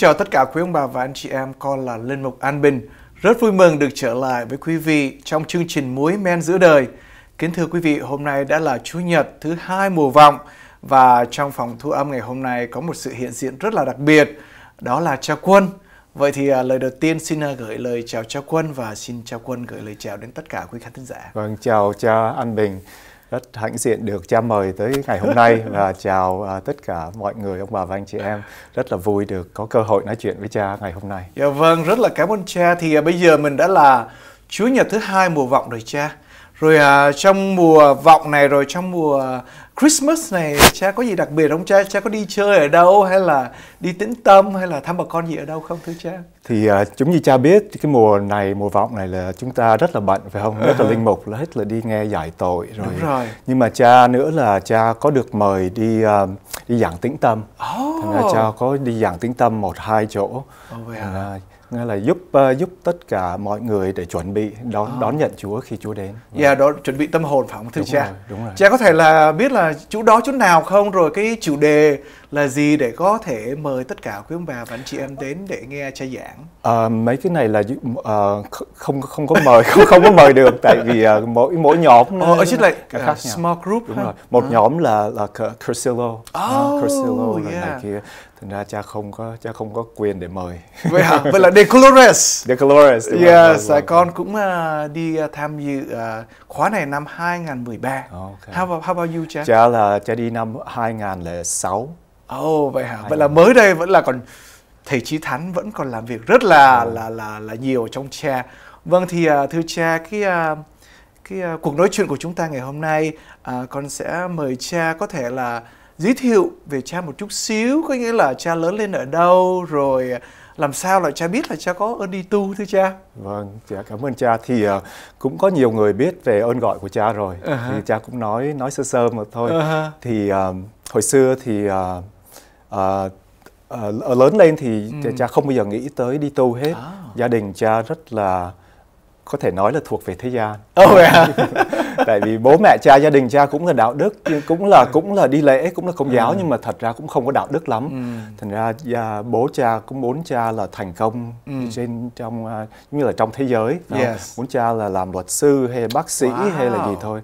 chào tất cả quý ông bà và anh chị em, con là Linh Mục An Bình. Rất vui mừng được trở lại với quý vị trong chương trình Muối Men Giữa Đời. Kính thưa quý vị, hôm nay đã là Chủ nhật thứ hai mùa vọng và trong phòng thu âm ngày hôm nay có một sự hiện diện rất là đặc biệt, đó là cha quân. Vậy thì à, lời đầu tiên xin à, gửi lời chào cha quân và xin cha quân gửi lời chào đến tất cả quý khán thính giả. Vâng, chào cha An Bình rất hãnh diện được cha mời tới ngày hôm nay và chào à, tất cả mọi người ông bà và anh chị em rất là vui được có cơ hội nói chuyện với cha ngày hôm nay. Dạ vâng rất là cảm ơn cha thì à, bây giờ mình đã là Chúa Nhật thứ hai mùa vọng rồi cha rồi à, trong mùa vọng này rồi trong mùa Christmas này cha có gì đặc biệt không cha cha có đi chơi ở đâu hay là đi tĩnh tâm hay là thăm bà con gì ở đâu không thưa cha thì à, chúng như cha biết cái mùa này mùa vọng này là chúng ta rất là bận phải không rất là linh mục là hết là đi nghe giải tội rồi, Đúng rồi. nhưng mà cha nữa là cha có được mời đi uh, đi giảng tĩnh tâm oh. thành ra cha có đi giảng tĩnh tâm một hai chỗ oh, yeah. thành ra Nghĩa là giúp uh, giúp tất cả mọi người để chuẩn bị đón à. đón nhận Chúa khi Chúa đến. Dạ yeah, vâng. đó chuẩn bị tâm hồn phải không thưa đúng cha? Rồi, đúng rồi. Cha có thể là biết là chú đó chỗ nào không rồi cái chủ đề là gì để có thể mời tất cả quý ông bà và anh chị em đến để nghe cha giảng. À, mấy cái này là uh, không không có mời không không có mời được tại vì uh, mỗi mỗi nhóm ờ, ở trên lại khác uh, small group đúng ha? rồi. Một à. nhóm là là Cursillo, oh, Cursillo yeah. này kia thành ra cha không có cha không có quyền để mời. Vậy hả? Vậy là De Colores. De Colores. Yes, vâng, vâng. con cũng uh, đi uh, tham dự uh, khóa này năm 2013. Okay. How about, how about you cha? Cha là cha đi năm 2006. oh, vậy hả? Vậy là mới đây vẫn là còn thầy Chí Thắng vẫn còn làm việc rất là oh. là là là nhiều trong cha. Vâng thì uh, thưa cha cái uh, cái uh, cuộc nói chuyện của chúng ta ngày hôm nay uh, con sẽ mời cha có thể là giới thiệu về cha một chút xíu có nghĩa là cha lớn lên ở đâu rồi à, làm sao là cha biết là cha có ơn đi tu thưa cha vâng dạ cảm ơn cha thì uh, cũng có nhiều người biết về ơn gọi của cha rồi uh-huh. thì cha cũng nói nói sơ sơ mà thôi uh-huh. thì uh, hồi xưa thì uh, uh, uh, lớn lên thì Uh-huh. cha không bao giờ nghĩ tới đi tu hết à. gia đình cha rất là có thể nói là thuộc về thế gian oh, yeah. tại vì bố mẹ cha gia đình cha cũng là đạo đức cũng là ừ. cũng là đi lễ cũng là công ừ. giáo ừ. nhưng mà thật ra cũng không có đạo đức lắm ừ. thành ra gia, à, bố cha cũng muốn cha là thành công ừ. trên trong uh, như là trong thế giới yes. muốn cha là làm luật sư hay bác sĩ wow. hay là gì thôi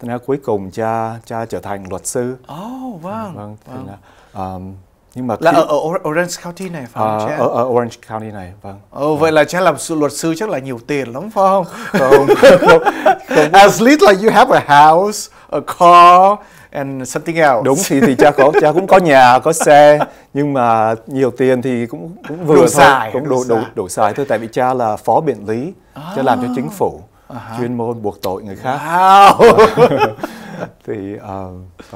thành ra cuối cùng cha cha trở thành luật sư oh wow, vâng wow. Là, um, nhưng mà là khi... ở, ở Orange County này phải không à, Ở, ở Orange County này vâng. Ồ dạ. vậy là cha làm sự luật sư chắc là nhiều tiền lắm phải không? không, không, không. At least like you have a house, a car and something else. Đúng thì thì cha có cha cũng có nhà, có xe nhưng mà nhiều tiền thì cũng cũng vừa đủ thôi, xài, cũng đủ đủ, đủ xài thôi tại vì cha là phó biện lý, oh. cha à. làm cho chính phủ. Uh-huh. chuyên môn buộc tội người khác wow. thì uh,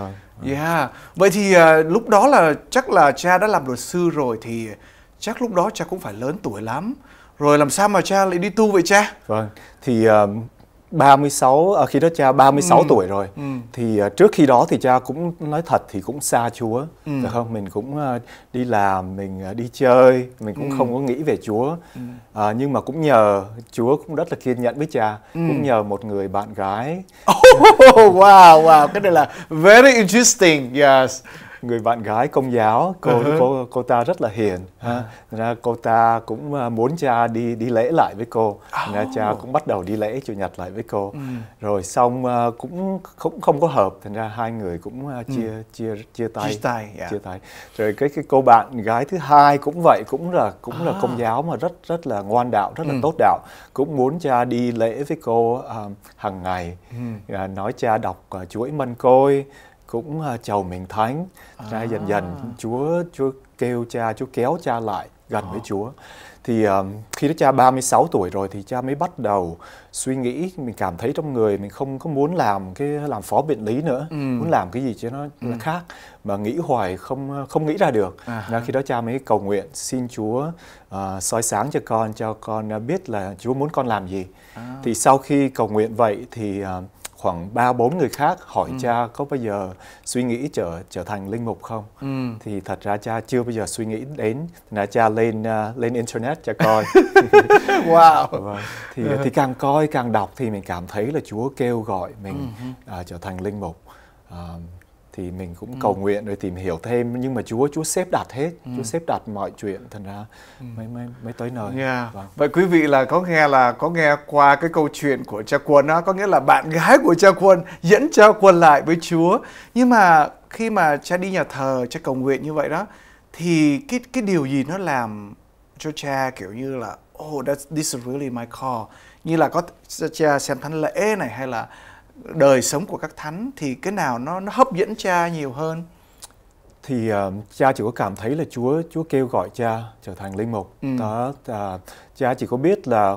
uh, Yeah. Dạ. Vậy thì uh, lúc đó là chắc là cha đã làm luật sư rồi thì chắc lúc đó cha cũng phải lớn tuổi lắm. Rồi làm sao mà cha lại đi tu vậy cha? Vâng. Thì uh, 36 à, khi đó cha 36 ừ. tuổi rồi ừ. thì à, trước khi đó thì cha cũng nói thật thì cũng xa Chúa ừ. phải không mình cũng à, đi làm mình à, đi chơi mình cũng ừ. không có nghĩ về Chúa ừ. à, nhưng mà cũng nhờ Chúa cũng rất là kiên nhẫn với cha ừ. cũng nhờ một người bạn gái oh, wow wow cái này là very interesting yes người bạn gái công giáo cô uh-huh. cô cô ta rất là hiền uh-huh. ra cô ta cũng à, muốn cha đi đi lễ lại với cô oh. cha cũng bắt đầu đi lễ chủ nhật lại với cô ừ. rồi xong à, cũng cũng không có hợp thành ra hai người cũng ừ. chia ừ. chia chia tay chia tay, yeah. Dạ. chia tay rồi cái cái cô bạn gái thứ hai cũng vậy cũng là cũng ah. là công giáo mà rất rất là ngoan đạo rất là ừ. tốt đạo cũng muốn cha đi lễ với cô uh, hàng ngày ừ. uh, nói cha đọc uh, chuỗi mân côi cũng ờ, chầu mình thánh à. cha à. dần dần Chúa Chúa kêu cha Chúa kéo cha lại gần à. với ờ. Chúa thì um, khi đó cha 36 tuổi rồi thì cha mới bắt đầu suy nghĩ mình cảm thấy trong người mình không có muốn làm cái làm phó biện lý nữa ừ. muốn làm cái gì cho nó ừ. khác mà nghĩ hoài không không nghĩ ra được à. Nên khi đó cha mới cầu nguyện xin Chúa uh, soi sáng cho con cho con biết là Chúa muốn con làm gì à. thì sau khi cầu nguyện vậy thì uh, khoảng ba bốn người khác hỏi ừ. cha có bao giờ suy nghĩ trở trở thành linh mục không ừ. thì thật ra cha chưa bao giờ suy nghĩ đến là cha lên uh, lên internet cha coi wow vâng, thì ừ. thì càng coi càng đọc thì mình cảm thấy là Chúa kêu gọi mình ừ. uh, trở thành linh mục uh, thì mình cũng ừ. cầu nguyện rồi tìm hiểu thêm nhưng mà Chúa Chúa xếp đặt hết, ừ. Chúa xếp đặt mọi chuyện thành ra ừ. mới mới mới tới nơi. Yeah. Vâng. Vậy quý vị là có nghe là có nghe qua cái câu chuyện của cha quân đó, có nghĩa là bạn gái của cha quân dẫn cha quân lại với Chúa. Nhưng mà khi mà cha đi nhà thờ, cha cầu nguyện như vậy đó thì cái cái điều gì nó làm cho cha kiểu như là oh that's this is really my call như là có cha xem thánh lễ này hay là đời sống của các thánh thì cái nào nó nó hấp dẫn cha nhiều hơn thì uh, cha chỉ có cảm thấy là Chúa Chúa kêu gọi cha trở thành linh mục. Ừ. Đó uh, cha chỉ có biết là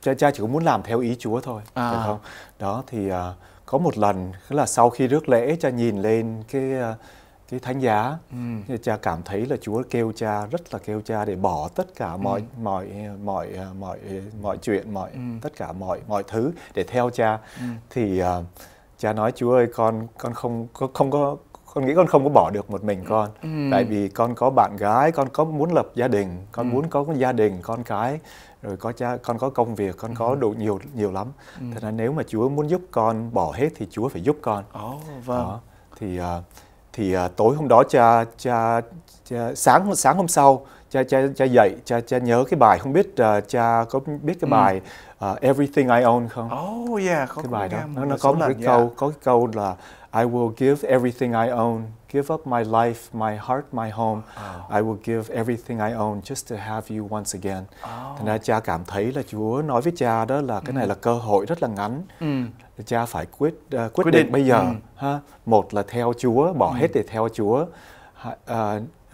cha cha chỉ có muốn làm theo ý Chúa thôi, à. phải không? Đó thì uh, có một lần là sau khi rước lễ cha nhìn lên cái uh, cái thánh giá ừ. cha cảm thấy là Chúa kêu cha rất là kêu cha để bỏ tất cả ừ. mọi ừ. mọi mọi mọi mọi chuyện mọi ừ. tất cả mọi mọi thứ để theo cha ừ. thì uh, cha nói Chúa ơi con con không con không có con nghĩ con không có bỏ được một mình con ừ. tại vì con có bạn gái con có muốn lập gia đình con ừ. muốn có gia đình con cái rồi có cha con có công việc con ừ. có đủ nhiều nhiều lắm ừ. thế nên nếu mà Chúa muốn giúp con bỏ hết thì Chúa phải giúp con oh, vâng. Đó. thì uh, thì à, tối hôm đó cha cha, cha sáng sáng hôm sau cha cha cha dạy cha cha nhớ cái bài không biết uh, cha có biết cái ừ. bài uh, everything I own không? Oh yeah, có cái bài đó nó, nó có một cái câu yeah. có cái câu là I will give everything I own, give up my life, my heart, my home. Oh. I will give everything I own just to have you once again. Oh. Thành ra cha cảm thấy là Chúa nói với cha đó là cái mm. này ừ. là cơ hội rất là ngắn. Mm. Cha phải quyết uh, quyết, quyết định. định bây giờ mm. ha. Một là theo Chúa, bỏ mm. hết để theo Chúa. Uh,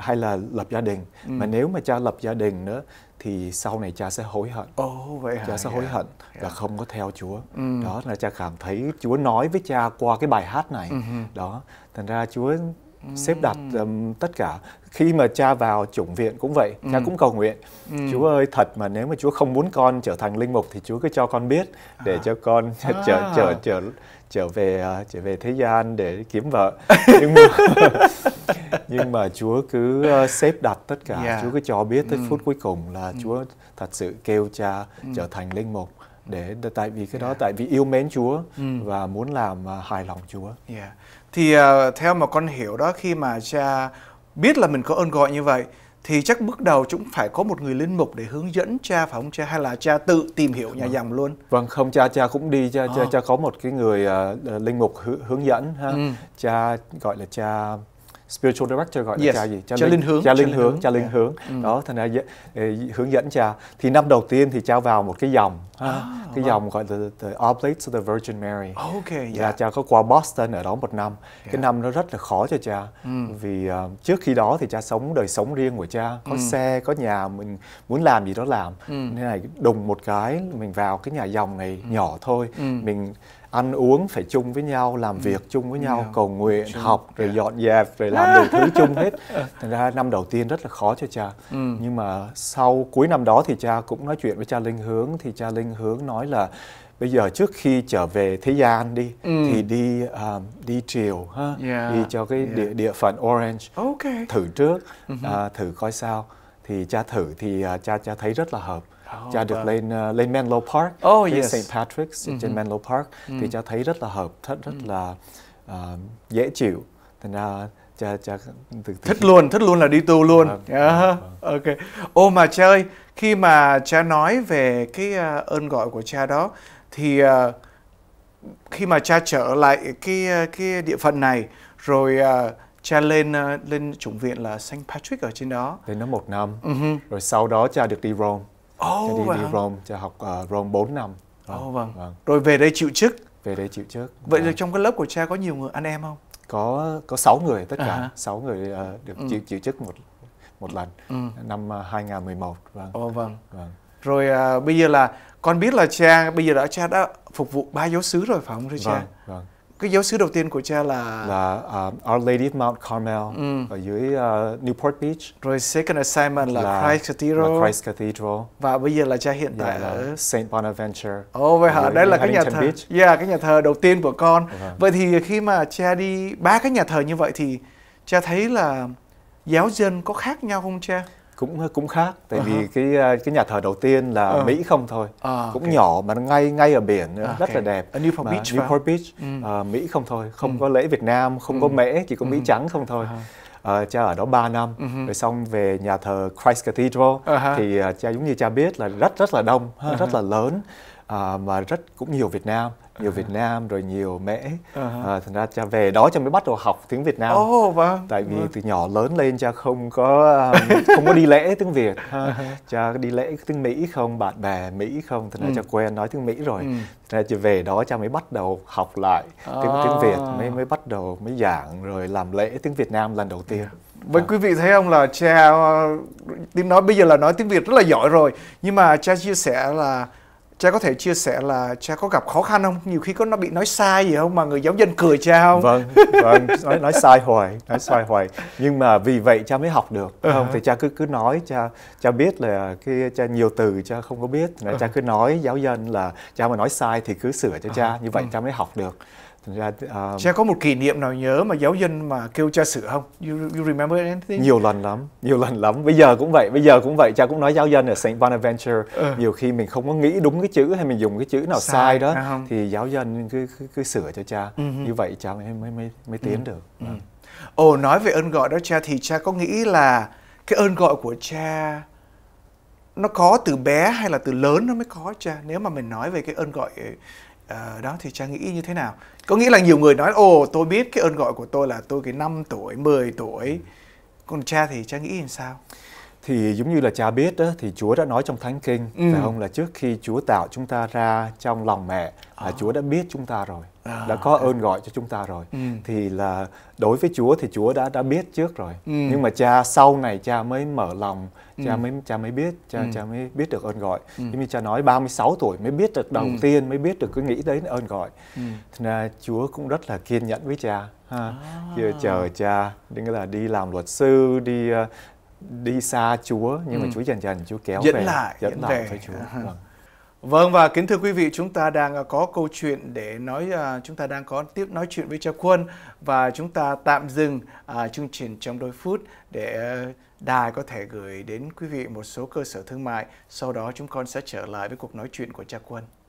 hay là lập gia đình ừ. mà nếu mà cha lập gia đình nữa thì sau này cha sẽ hối hận oh, vậy hả? cha sẽ dạ, hối yeah. hận yeah. Dạ. không có theo Chúa ừ. đó là cha cảm thấy Chúa nói với cha qua cái bài hát này uh đó thành ra Chúa xếp đặt um, tất cả khi mà cha vào chủng viện cũng vậy ừ. cha cũng cầu nguyện ừ. chúa ơi thật mà nếu mà chúa không muốn con trở thành linh mục thì chúa cứ cho con biết để à. cho con à. trở trở trở trở về uh, trở về thế gian để kiếm vợ nhưng mà nhưng mà Chúa cứ uh, xếp đặt tất cả yeah. Chúa cứ cho biết tới ừ. phút cuối cùng là ừ. Chúa thật sự kêu cha ừ. trở thành linh mục để tại vì cái đó tại vì yêu mến Chúa ừ. và muốn làm uh, hài lòng Chúa. Yeah. Thì uh, theo mà con hiểu đó khi mà cha biết là mình có ơn gọi như vậy thì chắc bước đầu chúng phải có một người linh mục để hướng dẫn cha phải không cha hay là cha tự tìm hiểu nhà vâng. dòng luôn vâng không cha cha cũng đi cha à. cha ờ. cha có một cái người uh, linh mục hướng dẫn ha ừ. cha gọi là cha spiritual director gọi là yes. cha gì cha, cha linh, linh hướng cha linh, linh hướng, cha linh yeah. hướng ừ. đó thành ra ờ, hướng dẫn cha thì năm đầu tiên thì cha vào một cái dòng à, cái wow. Vâng. dòng gọi là the, Oblates of the Virgin Mary okay, yeah. và dạ. cha có qua Boston ở đó một năm yeah. cái dạ. năm nó rất là khó cho cha ừ. vì uh, trước khi đó thì cha sống đời sống riêng của cha có ừ. xe có nhà mình muốn làm gì đó làm ừ. nên này đùng một cái mình vào cái nhà dòng này ừ. nhỏ thôi ừ. mình ăn uống phải chung với nhau làm ừ. việc chung với nhau cầu nguyện chung. học rồi yeah. Dạ. dọn dẹp rồi làm đủ thứ chung hết ừ. thành ra năm đầu tiên rất là khó cho cha ừ. nhưng mà sau cuối năm đó thì cha cũng nói chuyện với cha linh hướng thì cha linh hướng nói là bây giờ trước khi trở về thế gian đi ừ. thì đi um, đi triều ha yeah. Dạ. đi cho cái yeah. Dạ. địa địa phận orange okay. thử trước uh-huh. uh, thử coi sao thì cha thử thì uh, cha cha thấy rất là hợp cha được vâng. lên ờ, lên Menlo Park, oh, yes. St. Patrick's trên ừ. Menlo Park thì ừ. cha thấy rất là hợp, thích rất ừ. là uh, dễ chịu. Thành ra cha cha từ, thích luôn thích luôn là đi tu luôn à, vâng. yeah. Dạ. Vâng, ok ô mà chơi khi mà cha nói về cái uh, ơn gọi của cha đó thì uh, khi mà cha trở lại cái cái địa phận này rồi uh, cha lên uh, lên chủng viện là Saint Patrick ở trên đó lên nó một năm uh-huh. rồi sau đó cha được đi Rome oh, đi, vâng. đi Rome cho học uh, Rome 4 năm rồi, oh, vâng, vâng. vâng rồi về đây chịu chức về đây chịu chức vậy là vâng. trong cái lớp của cha có nhiều người anh em không có có 6 người tất cả à uh-huh. 6 người uh, được ừ. chịu chịu chức một một lần ừ. năm uh, ờ, 2011 vâng oh, vâng. vâng rồi uh, bây giờ là con biết là cha bây giờ đã cha đã phục vụ ba giáo xứ rồi phải không thưa vâng, cha vâng, vâng cái giáo xứ đầu tiên của cha là là um, Our Lady of Mount Carmel ừ. ở dưới uh, Newport Beach. Rồi second assignment là, là Christ Cathedral. Là Christ Cathedral. Và bây giờ là cha hiện dạ, tại yeah, ở Saint Bonaventure. oh, vậy hả? Đây là cái nhà thờ. Beach. Yeah, cái nhà thờ đầu tiên của con. Uh-huh. Vậy thì khi mà cha đi ba cái nhà thờ như vậy thì cha thấy là giáo dân có khác nhau không cha? cũng cũng khác tại uh-huh. vì cái à, cái nhà thờ đầu tiên là uh. Mỹ không thôi uh, cũng okay. nhỏ mà nó ngay ngay ở biển nữa, okay. rất là đẹp ở Newport Beach Newport Beach uh, ừ. Mỹ không thôi không ừ. có lễ Việt Nam không ừ. có mễ chỉ có Mỹ ừ. trắng không thôi uh-huh. uh, cha ở đó 3 năm uh-huh. rồi xong về nhà thờ Christ Cathedral uh-huh. thì uh, cha giống như cha biết là rất rất là đông uh-huh. rất là lớn uh, mà rất cũng nhiều Việt Nam nhiều Việt Nam rồi nhiều Mễ uh-huh. à, thành ra cha về đó cha mới bắt đầu học tiếng Việt Nam oh, vâng. tại vì vâng. từ nhỏ lớn lên cha không có à, không có đi lễ tiếng Việt ha. Uh-huh. cha đi lễ tiếng Mỹ không bạn bè Mỹ không thành ra ừ. cha quen nói tiếng Mỹ rồi ừ. thành ra cha về đó cha mới bắt đầu học lại tiếng oh. tiếng Việt mới mới bắt đầu mới giảng rồi làm lễ tiếng Việt Nam lần đầu tiên với vâng, à. Dạ. quý vị thấy không là cha ờ, tiếng nói bây giờ là nói tiếng Việt rất là giỏi rồi nhưng mà cha chia sẻ là cha có thể chia sẻ là cha có gặp khó khăn không nhiều khi có nó bị nói sai gì không mà người giáo dân cười cha không vâng vâng nói nói sai hoài nói sai hoài nhưng mà vì vậy cha mới học được không uh-huh. thì cha cứ cứ nói cha cha biết là cái cha nhiều từ cha không có biết là uh-huh. cha cứ nói giáo dân là cha mà nói sai thì cứ sửa cho cha uh-huh. như vậy ừ. cha mới học được Thành ra um, à, Cha có một kỷ niệm nào nhớ mà giáo dân mà kêu cha sửa không? You, you remember anything? Nhiều lần lắm, nhiều lần lắm. Bây giờ cũng vậy, bây giờ cũng vậy. Cha cũng nói giáo dân ở Saint Bonaventure ừ. nhiều khi mình không có nghĩ đúng cái chữ hay mình dùng cái chữ nào sai, sai đó à thì giáo dân cứ cứ, cứ sửa cho cha. Uh-huh. Như vậy cha mới mới mới, mới ừ. tiến uh-huh. được. Uh-huh. Ồ nói về ơn gọi đó cha thì cha có nghĩ là cái ơn gọi của cha nó có từ bé hay là từ lớn nó mới có cha nếu mà mình nói về cái ơn gọi uh, đó thì cha nghĩ như thế nào có nghĩa là nhiều người nói ồ tôi biết cái ơn gọi của tôi là tôi cái 5 tuổi 10 tuổi ừ. còn cha thì cha nghĩ làm sao thì giống như là cha biết đó thì Chúa đã nói trong Thánh Kinh ừ. phải không là trước khi Chúa tạo chúng ta ra trong lòng mẹ à, Chúa đã biết chúng ta rồi, à, đã có à. ơn gọi cho chúng ta rồi. Ừ. Thì là đối với Chúa thì Chúa đã đã biết trước rồi. Ừ. Nhưng mà cha sau này cha mới mở lòng, cha ừ. mới cha mới biết, cha ừ. cha mới biết được ơn gọi. Ừ. Giống như cha nói 36 tuổi mới biết được đầu ừ. tiên mới biết được cứ nghĩ đến ơn gọi. Ừ. Thì là Chúa cũng rất là kiên nhẫn với cha. Ha. À. Giờ chờ cha, nghĩa là đi làm luật sư, đi ờ, đi xa Chúa nhưng ừ. mà Chúa dần dần Chúa kéo dẫn về lại, dẫn, dẫn lại với Chúa. À. Vâng. Vâng và kính thưa quý vị, chúng ta đang à, có câu chuyện để nói à, chúng ta đang có tiếp nói chuyện với Cha Quân và chúng ta tạm dừng à, chương trình trong đôi phút để đài có thể gửi đến quý vị một số cơ sở thương mại. Sau đó chúng con sẽ trở lại với cuộc nói chuyện của Cha Quân.